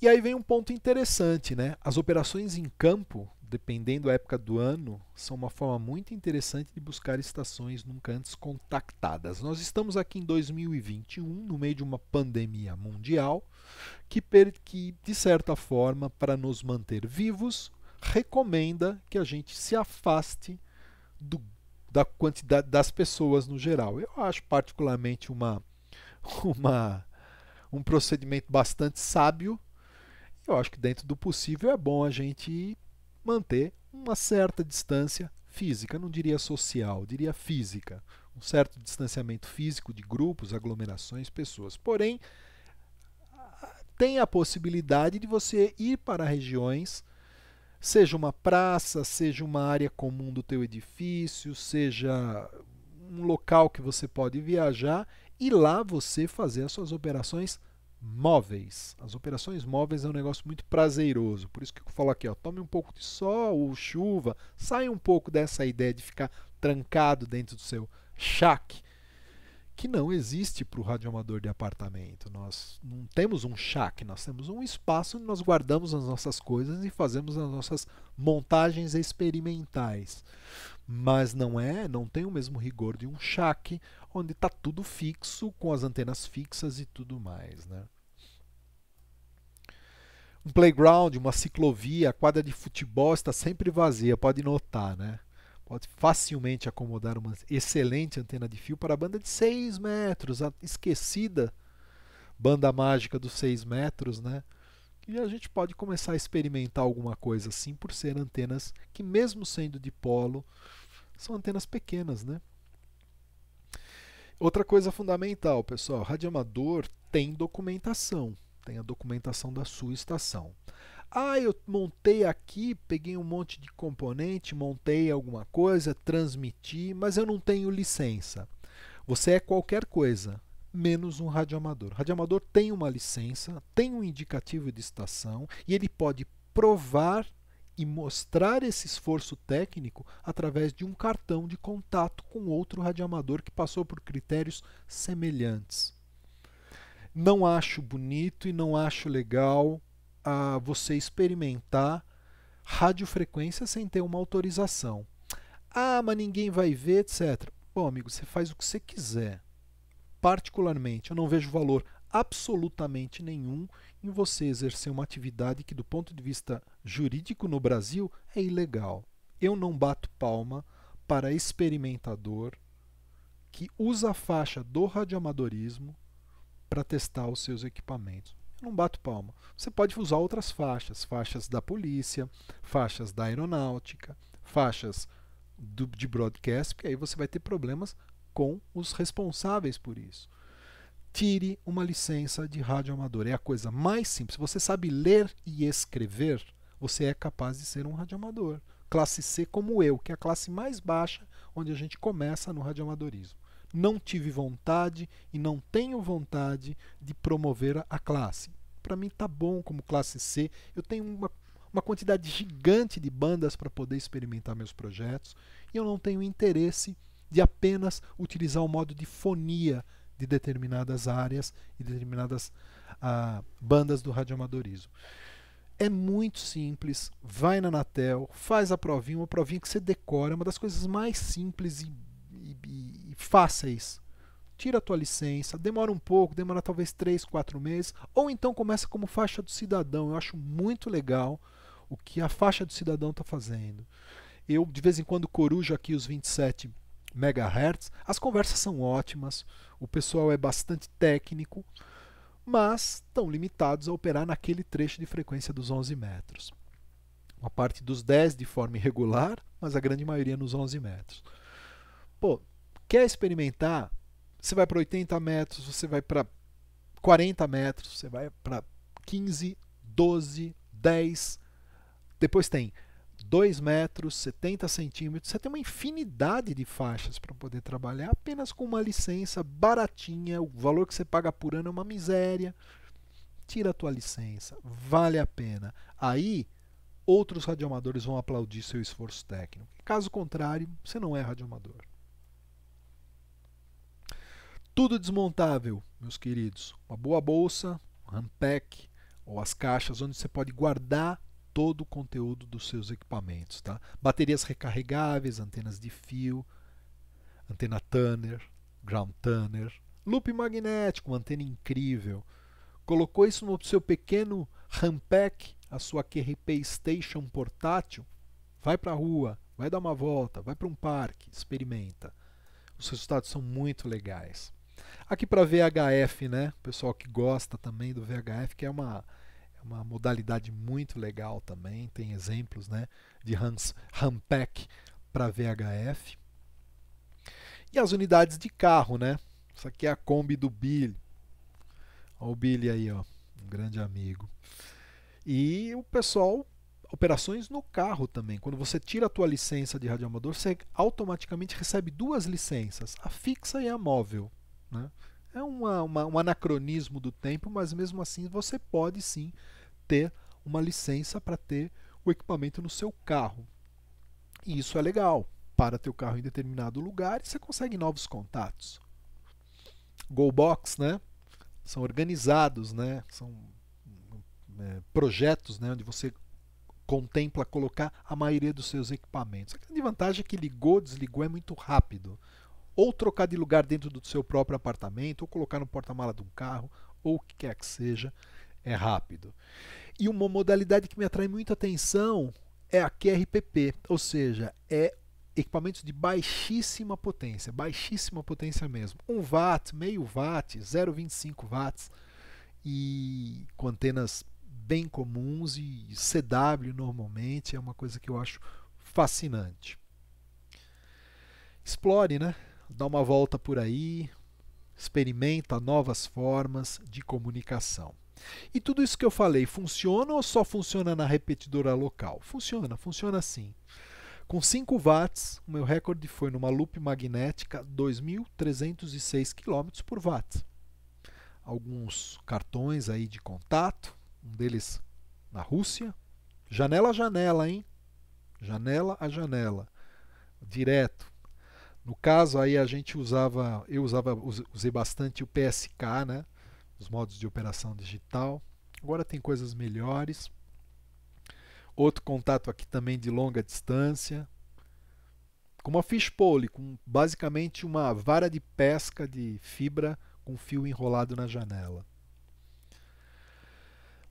E aí vem um ponto interessante, né? As operações em campo dependendo da época do ano, são uma forma muito interessante de buscar estações nunca antes contactadas. Nós estamos aqui em 2021, no meio de uma pandemia mundial, que, que de certa forma, para nos manter vivos, recomenda que a gente se afaste do, da quantidade das pessoas no geral. Eu acho particularmente uma, uma um procedimento bastante sábio. Eu acho que dentro do possível é bom a gente manter uma certa distância física, não diria social, diria física, um certo distanciamento físico de grupos, aglomerações, pessoas. Porém, tem a possibilidade de você ir para regiões, seja uma praça, seja uma área comum do teu edifício, seja um local que você pode viajar e lá você fazer as suas operações móveis. As operações móveis é um negócio muito prazeroso. Por isso que eu falo aqui, ó, tome um pouco de sol ou chuva, saia um pouco dessa ideia de ficar trancado dentro do seu shack, que não existe para o radioamador de apartamento. Nós não temos um shack, nós temos um espaço onde nós guardamos as nossas coisas e fazemos as nossas montagens experimentais. Mas não é, não tem o mesmo rigor de um shack, onde está tudo fixo, com as antenas fixas e tudo mais, né? um playground, uma ciclovia, a quadra de futebol está sempre vazia, pode notar, né? Pode facilmente acomodar uma excelente antena de fio para a banda de 6 metros, a esquecida banda mágica dos 6 metros, né? E a gente pode começar a experimentar alguma coisa assim, por ser antenas que, mesmo sendo de polo, são antenas pequenas, né? Outra coisa fundamental, pessoal, radioamador tem documentação tem a documentação da sua estação. Ah, eu montei aqui, peguei um monte de componente, montei alguma coisa, transmiti, mas eu não tenho licença. Você é qualquer coisa, menos um radioamador. O radioamador tem uma licença, tem um indicativo de estação e ele pode provar e mostrar esse esforço técnico através de um cartão de contato com outro radioamador que passou por critérios semelhantes não acho bonito e não acho legal a ah, você experimentar radiofrequência sem ter uma autorização. Ah, mas ninguém vai ver, etc. Bom, amigo, você faz o que você quiser. Particularmente, eu não vejo valor absolutamente nenhum em você exercer uma atividade que, do ponto de vista jurídico no Brasil, é ilegal. Eu não bato palma para experimentador que usa a faixa do radioamadorismo para testar os seus equipamentos. Eu não bato palma. Você pode usar outras faixas, faixas da polícia, faixas da aeronáutica, faixas do, de broadcast, porque aí você vai ter problemas com os responsáveis por isso. Tire uma licença de rádio amador. É a coisa mais simples. Se você sabe ler e escrever, você é capaz de ser um radioamador. Classe C como eu, que é a classe mais baixa onde a gente começa no radioamadorismo não tive vontade e não tenho vontade de promover a classe. Para mim tá bom como classe C, eu tenho uma, uma quantidade gigante de bandas para poder experimentar meus projetos e eu não tenho interesse de apenas utilizar o modo de fonia de determinadas áreas e determinadas ah, bandas do radioamadorismo. É muito simples, vai na Natel faz a provinha, uma provinha que você decora, é uma das coisas mais simples e, e faça isso. Tira a tua licença, demora um pouco, demora talvez 3, 4 meses, ou então começa como faixa do cidadão. Eu acho muito legal o que a faixa do cidadão está fazendo. Eu, de vez em quando, corujo aqui os 27 megahertz. As conversas são ótimas, o pessoal é bastante técnico, mas estão limitados a operar naquele trecho de frequência dos 11 metros. Uma parte dos 10 de forma irregular, mas a grande maioria nos 11 metros. Pô, Quer experimentar? Você vai para 80 metros, você vai para 40 metros, você vai para 15, 12, 10. Depois tem 2 metros, 70 centímetros. Você tem uma infinidade de faixas para poder trabalhar apenas com uma licença baratinha. O valor que você paga por ano é uma miséria. Tira a tua licença, vale a pena. Aí outros radioamadores vão aplaudir seu esforço técnico. Caso contrário, você não é radioamador. Tudo desmontável, meus queridos. Uma boa bolsa, um handpack ou as caixas onde você pode guardar todo o conteúdo dos seus equipamentos, tá? Baterias recarregáveis, antenas de fio, antena Turner, ground Turner, loop magnético, uma antena incrível. Colocou isso no seu pequeno handpack, a sua QRP Station portátil? Vai para a rua, vai dar uma volta, vai para um parque, experimenta. Os resultados são muito legais. Aqui para VHF, né? Pessoal que gosta também do VHF, que é uma, é uma modalidade muito legal também. Tem exemplos, né? De Hans Rampack para VHF. E as unidades de carro, né? Isso aqui é a Kombi do Billy. Olha o Billy aí, ó, um grande amigo. E o pessoal, operações no carro também. Quando você tira a tua licença de radioamador, você automaticamente recebe duas licenças, a fixa e a móvel. Né? É uma, uma, um anacronismo do tempo, mas mesmo assim você pode sim ter uma licença para ter o equipamento no seu carro. E isso é legal. Para teu carro em determinado lugar e você consegue novos contatos. Goalbox, né? São organizados, né? São é, projetos né? onde você contempla colocar a maioria dos seus equipamentos. A grande vantagem é que ligou, desligou é muito rápido ou trocar de lugar dentro do seu próprio apartamento, ou colocar no porta-mala de um carro, ou o que quer que seja, é rápido. E uma modalidade que me atrai muito atenção é a QRPP, ou seja, é equipamentos de baixíssima potência, baixíssima potência mesmo. 1 watt, meio watt, 0,25 watts e com antenas bem comuns e CW normalmente é uma coisa que eu acho fascinante. Explore, né? dá uma volta por aí, experimenta novas formas de comunicação. E tudo isso que eu falei funciona ou só funciona na repetidora local? Funciona, funciona assim. Com 5 watts, o meu recorde foi numa loop magnética 2.306 km por watt. Alguns cartões aí de contato, um deles na Rússia. Janela a janela, hein? Janela a janela. Direto. No caso aí a gente usava, eu usava, usei bastante o PSK, né? Os modos de operação digital. Agora tem coisas melhores. Outro contato aqui também de longa distância. Com uma fishpole, com basicamente uma vara de pesca de fibra com fio enrolado na janela.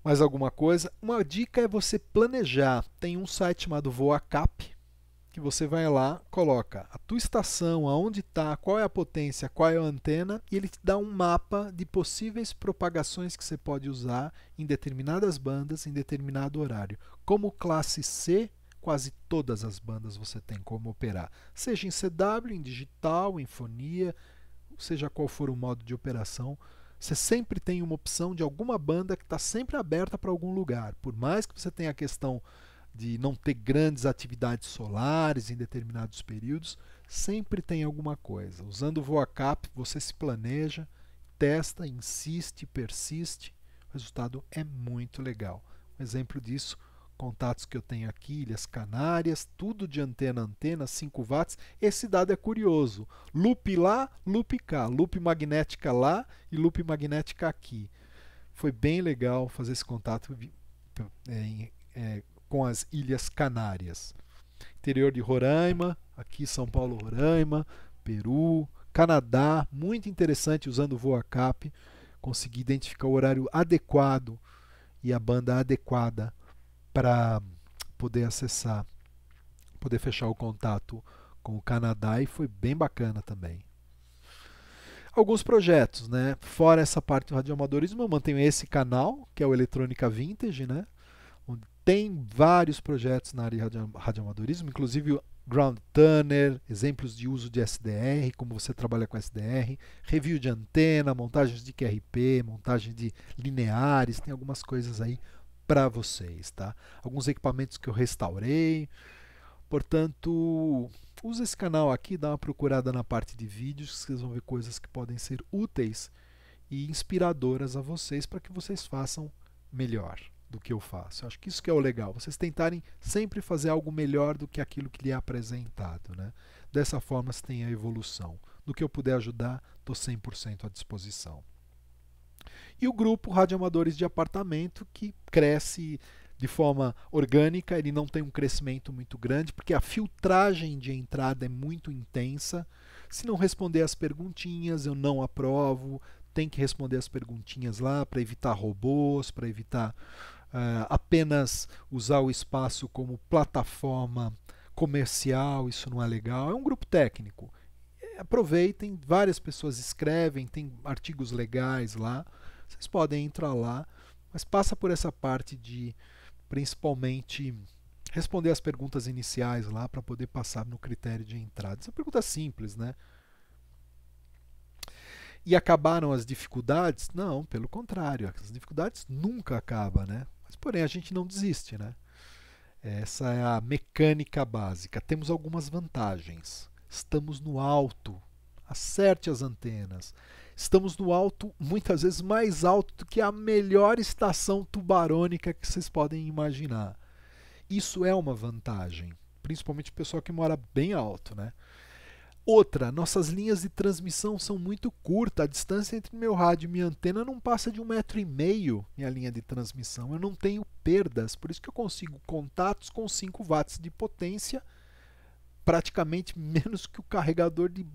Mais alguma coisa? Uma dica é você planejar. Tem um site chamado Voacap, que você vai lá, coloca a tua estação, aonde está, qual é a potência, qual é a antena, e ele te dá um mapa de possíveis propagações que você pode usar em determinadas bandas, em determinado horário. Como classe C, quase todas as bandas você tem como operar, seja em CW, em digital, em fonia, seja qual for o modo de operação, você sempre tem uma opção de alguma banda que está sempre aberta para algum lugar. Por mais que você tenha a questão de não ter grandes atividades solares em determinados períodos, sempre tem alguma coisa. Usando o VoaCap, você se planeja, testa, insiste, persiste. O resultado é muito legal. Um exemplo disso, contatos que eu tenho aqui, Ilhas Canárias, tudo de antena a antena, 5 watts. Esse dado é curioso. Loop lá, loop cá, loop magnética lá e loop magnética aqui. Foi bem legal fazer esse contato é, é, com as Ilhas Canárias. Interior de Roraima, aqui São Paulo, Roraima, Peru, Canadá, muito interessante usando o VoaCap, consegui identificar o horário adequado e a banda adequada para poder acessar, poder fechar o contato com o Canadá e foi bem bacana também. Alguns projetos, né? Fora essa parte do radioamadorismo, eu mantenho esse canal, que é o Eletrônica Vintage, né? tem vários projetos na área de radioamadorismo, inclusive o Ground Turner, exemplos de uso de SDR, como você trabalha com SDR, review de antena, montagens de QRP, montagem de lineares, tem algumas coisas aí para vocês, tá? Alguns equipamentos que eu restaurei. Portanto, usa esse canal aqui, dá uma procurada na parte de vídeos, vocês vão ver coisas que podem ser úteis e inspiradoras a vocês para que vocês façam melhor do que eu faço. Acho que isso que é o legal, vocês tentarem sempre fazer algo melhor do que aquilo que lhe é apresentado. Né? Dessa forma se tem a evolução. Do que eu puder ajudar, estou 100% à disposição. E o grupo Rádio de Apartamento, que cresce de forma orgânica, ele não tem um crescimento muito grande, porque a filtragem de entrada é muito intensa. Se não responder as perguntinhas, eu não aprovo. Tem que responder as perguntinhas lá para evitar robôs, para evitar uh, apenas usar o espaço como plataforma comercial, isso não é legal. É um grupo técnico. É, aproveitem, várias pessoas escrevem, tem artigos legais lá. Vocês podem entrar lá, mas passa por essa parte de principalmente responder as perguntas iniciais lá para poder passar no critério de entrada. Essa é uma pergunta simples, né? E acabaram as dificuldades? Não, pelo contrário, as dificuldades nunca acabam, né? Mas, porém, a gente não desiste, né? Essa é a mecânica básica. Temos algumas vantagens. Estamos no alto. Acerte as antenas. Estamos no alto, muitas vezes mais alto do que a melhor estação tubarônica que vocês podem imaginar. Isso é uma vantagem, principalmente o pessoal que mora bem alto, né? Outra, nossas linhas de transmissão são muito curtas. A distância entre meu rádio e minha antena não passa de um metro e meio, minha linha de transmissão. Eu não tenho perdas, por isso que eu consigo contatos com 5 watts de potência, praticamente menos que o carregador de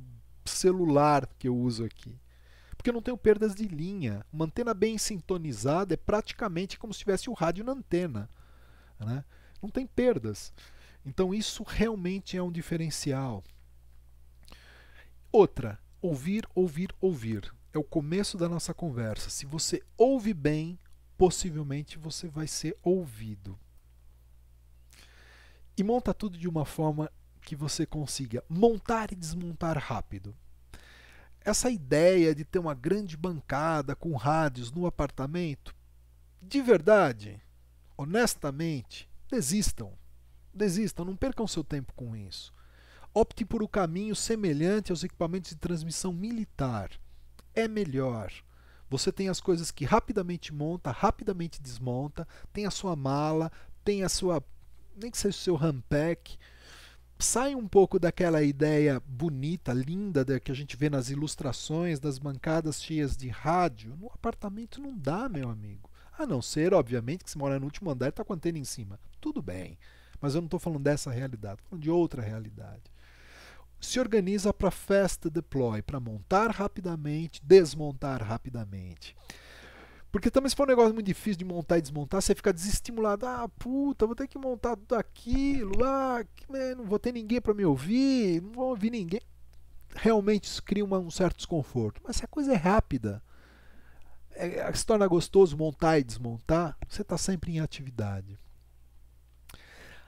celular que eu uso aqui. Porque eu não tenho perdas de linha. Uma antena bem sintonizada é praticamente como se tivesse o rádio na antena. Né? Não tem perdas. Então isso realmente é um diferencial. Outra, ouvir, ouvir, ouvir. É o começo da nossa conversa. Se você ouve bem, possivelmente você vai ser ouvido. E monta tudo de uma forma que você consiga montar e desmontar rápido. Essa ideia de ter uma grande bancada com rádios no apartamento, de verdade, honestamente, desistam. Desistam, não percam seu tempo com isso. Opte por um caminho semelhante aos equipamentos de transmissão militar. É melhor. Você tem as coisas que rapidamente monta, rapidamente desmonta, tem a sua mala, tem a sua. nem que seja o seu handpack. Sai um pouco daquela ideia bonita, linda, que a gente vê nas ilustrações das bancadas cheias de rádio. No apartamento não dá, meu amigo. A não ser, obviamente, que se mora no último andar e está com a antena em cima. Tudo bem. Mas eu não estou falando dessa realidade, estou falando de outra realidade se organiza para fast deploy, para montar rapidamente, desmontar rapidamente. Porque também se for um negócio muito difícil de montar e desmontar, você fica desestimulado. Ah, puta, vou ter que montar tudo aquilo, ah, não vou ter ninguém para me ouvir, não vou ouvir ninguém. Realmente isso cria uma, um certo desconforto. Mas se a coisa é rápida, é, é se torna gostoso montar e desmontar, você está sempre em atividade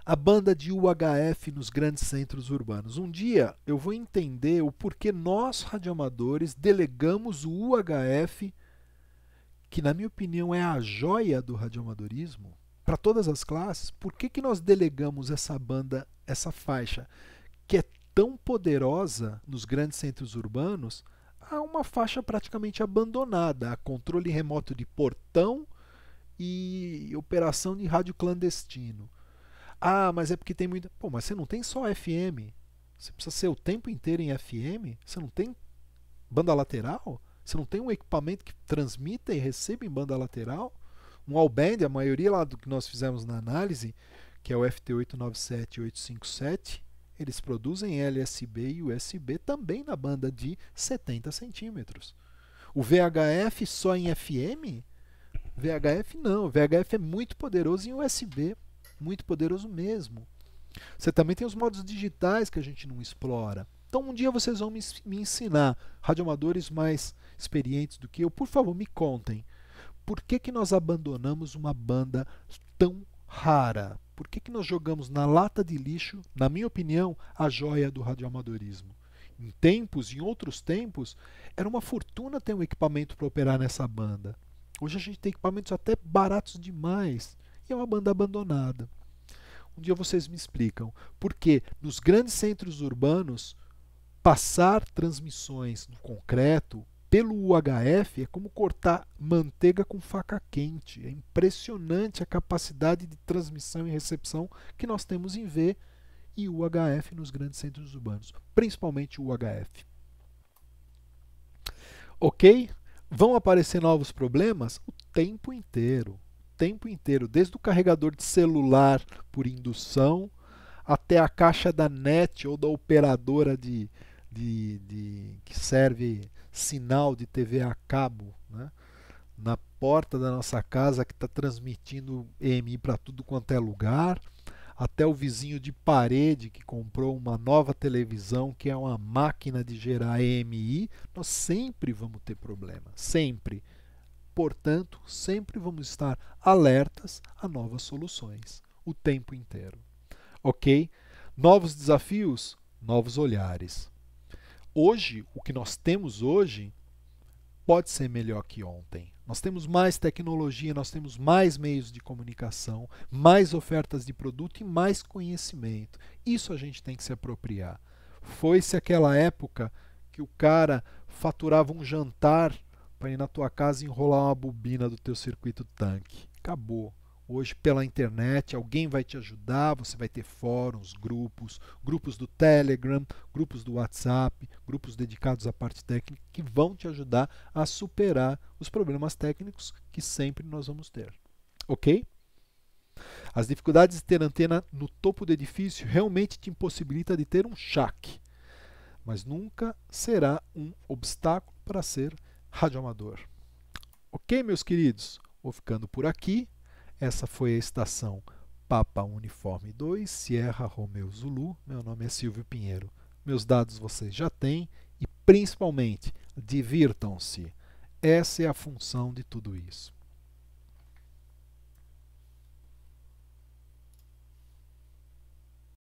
a banda de UHF nos grandes centros urbanos. Um dia eu vou entender o porquê nós, radioamadores, delegamos o UHF, que na minha opinião é a joia do radioamadorismo, para todas as classes, por que, que nós delegamos essa banda, essa faixa, que é tão poderosa nos grandes centros urbanos, a uma faixa praticamente abandonada, a controle remoto de portão e operação de rádio clandestino? Ah, mas é porque tem muita. Pô, mas você não tem só FM. Você precisa ser o tempo inteiro em FM? Você não tem banda lateral? Você não tem um equipamento que transmita e receba em banda lateral? Um all-band, a maioria lá do que nós fizemos na análise, que é o FT897 e 857, eles produzem LSB e USB também na banda de 70 centímetros. O VHF só em FM? VHF não, o VHF é muito poderoso em USB, muito poderoso mesmo. Você também tem os modos digitais que a gente não explora. Então um dia vocês vão me, me ensinar, radioamadores mais experientes do que eu, por favor, me contem. Por que, que nós abandonamos uma banda tão rara? Por que, que nós jogamos na lata de lixo, na minha opinião, a joia do radioamadorismo? Em tempos, em outros tempos, era uma fortuna ter um equipamento para operar nessa banda. Hoje a gente tem equipamentos até baratos demais é uma banda abandonada? Um dia vocês me explicam. Porque nos grandes centros urbanos, passar transmissões no concreto pelo UHF é como cortar manteiga com faca quente. É impressionante a capacidade de transmissão e recepção que nós temos em V e UHF nos grandes centros urbanos, principalmente o UHF. Ok? Vão aparecer novos problemas o tempo inteiro tempo inteiro, desde o carregador de celular por indução até a caixa da net ou da operadora de, de, de que serve sinal de TV a cabo, né? na porta da nossa casa que está transmitindo EMI para tudo quanto é lugar, até o vizinho de parede que comprou uma nova televisão que é uma máquina de gerar EMI, nós sempre vamos ter problema, sempre. Portanto, sempre vamos estar alertas a novas soluções o tempo inteiro. Ok? Novos desafios, novos olhares. Hoje, o que nós temos hoje pode ser melhor que ontem. Nós temos mais tecnologia, nós temos mais meios de comunicação, mais ofertas de produto e mais conhecimento. Isso a gente tem que se apropriar. Foi-se aquela época que o cara faturava um jantar para ir na tua casa enrolar uma bobina do teu circuito tanque. Acabou. Hoje, pela internet, alguém vai te ajudar, você vai ter fóruns, grupos, grupos do Telegram, grupos do WhatsApp, grupos dedicados à parte técnica que vão te ajudar a superar os problemas técnicos que sempre nós vamos ter. Ok? As dificuldades de ter antena no topo do edifício realmente te impossibilita de ter um chaque, mas nunca será um obstáculo para ser Amador. Ok, meus queridos? Vou ficando por aqui. Essa foi a estação Papa Uniforme 2, Sierra Romeu Zulu. Meu nome é Silvio Pinheiro. Meus dados vocês já têm e, principalmente, divirtam-se. Essa é a função de tudo isso.